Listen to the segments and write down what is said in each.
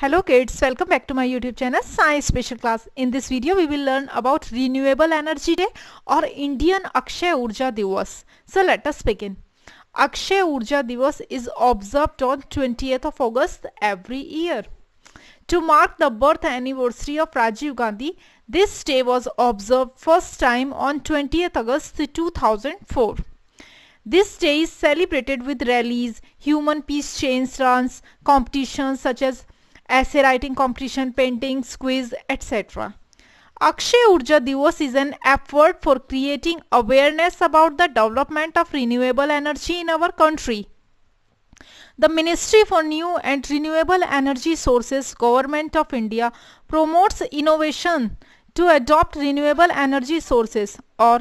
Hello kids, welcome back to my YouTube channel Science Special Class. In this video we will learn about Renewable Energy Day or Indian Akshay Urja Divas. So let us begin. Akshay Urja Divas is observed on 20th of August every year. To mark the birth anniversary of Rajiv Gandhi, this day was observed first time on 20th August 2004. This day is celebrated with rallies, human peace chains runs, competitions such as essay writing competition, painting, quiz, etc. Akshay Urja Divas is an effort for creating awareness about the development of renewable energy in our country. The Ministry for New and Renewable Energy Sources Government of India promotes innovation to adopt renewable energy sources or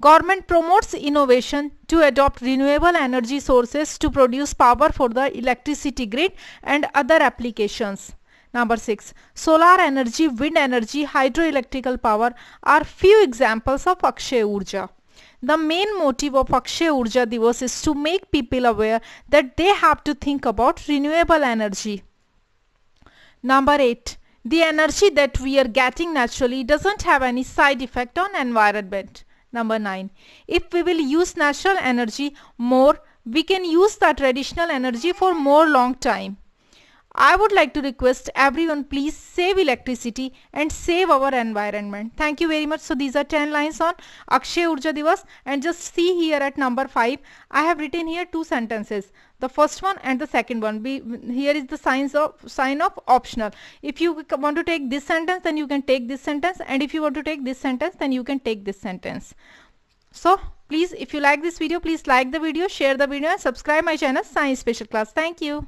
Government promotes innovation to adopt renewable energy sources to produce power for the electricity grid and other applications. Number 6. Solar energy, wind energy, hydroelectrical power are few examples of Akshay Urja. The main motive of Akshay Urja Divas is to make people aware that they have to think about renewable energy. Number 8. The energy that we are getting naturally doesn't have any side effect on environment. Number 9. If we will use natural energy more, we can use the traditional energy for more long time. I would like to request everyone please save electricity and save our environment. Thank you very much. So these are 10 lines on Akshay Urja Divas and just see here at number 5 I have written here two sentences the first one and the second one here is the signs of sign of optional if you want to take this sentence then you can take this sentence and if you want to take this sentence then you can take this sentence so please if you like this video please like the video share the video and subscribe my channel science special class thank you